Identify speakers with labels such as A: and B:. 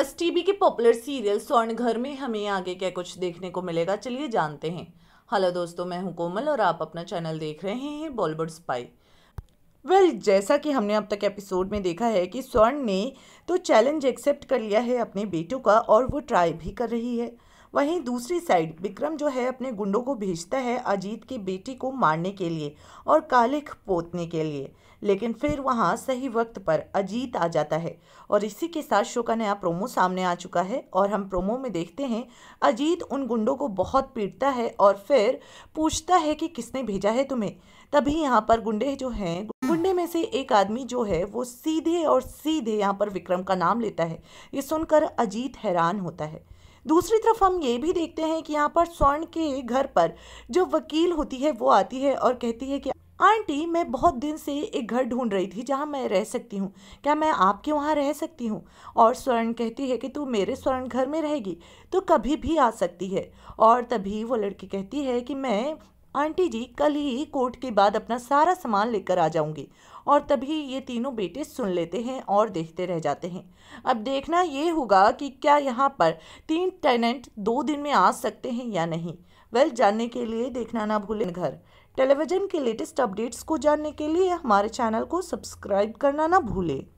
A: plus TV के popular serial Swarn Ghar में हमें आगे क्या कुछ देखने को मिलेगा चलिए जानते हैं हेलो दोस्तों मैं हूं कोमल और आप अपना चैनल देख रहे हैं बॉलीवुड स्पाई वेल well, जैसा कि हमने अब तक एपिसोड में देखा है कि स्वर्ण ने तो चैलेंज एक्सेप्ट कर लिया है अपने बेटों का और वो ट्राई भी कर रही है वहीं दूसरी साइड विक्रम जो है अपने गुंडों को भेजता है अजीत की बेटी को मारने के लिए और कालिख पोतने के लिए लेकिन फिर वहाँ सही वक्त पर अजीत आ जाता है और इसी के साथ शो का नया प्रोमो सामने आ चुका है और हम प्रोमो में देखते हैं अजीत उन गुंडों को बहुत पीटता है और फिर पूछता है कि किसने भेजा है तुम्हें तभी यहाँ पर गुंडे जो हैं गुंडे में से एक आदमी जो है वो सीधे और सीधे यहाँ पर विक्रम का नाम लेता है ये सुनकर अजीत हैरान होता है दूसरी तरफ हम ये भी देखते हैं कि यहाँ पर स्वर्ण के घर पर जो वकील होती है वो आती है और कहती है कि आंटी मैं बहुत दिन से एक घर ढूंढ रही थी जहाँ मैं रह सकती हूँ क्या मैं आपके वहाँ रह सकती हूँ और स्वर्ण कहती है कि तू मेरे स्वर्ण घर में रहेगी तो कभी भी आ सकती है और तभी वो लड़की कहती है कि मैं आंटी जी कल ही कोर्ट के बाद अपना सारा सामान लेकर आ जाऊंगी और तभी ये तीनों बेटे सुन लेते हैं और देखते रह जाते हैं अब देखना ये होगा कि क्या यहाँ पर तीन टेनेंट दो दिन में आ सकते हैं या नहीं वेल जानने के लिए देखना ना भूलें घर टेलीविज़न के लेटेस्ट अपडेट्स को जानने के लिए हमारे चैनल को सब्सक्राइब करना ना भूलें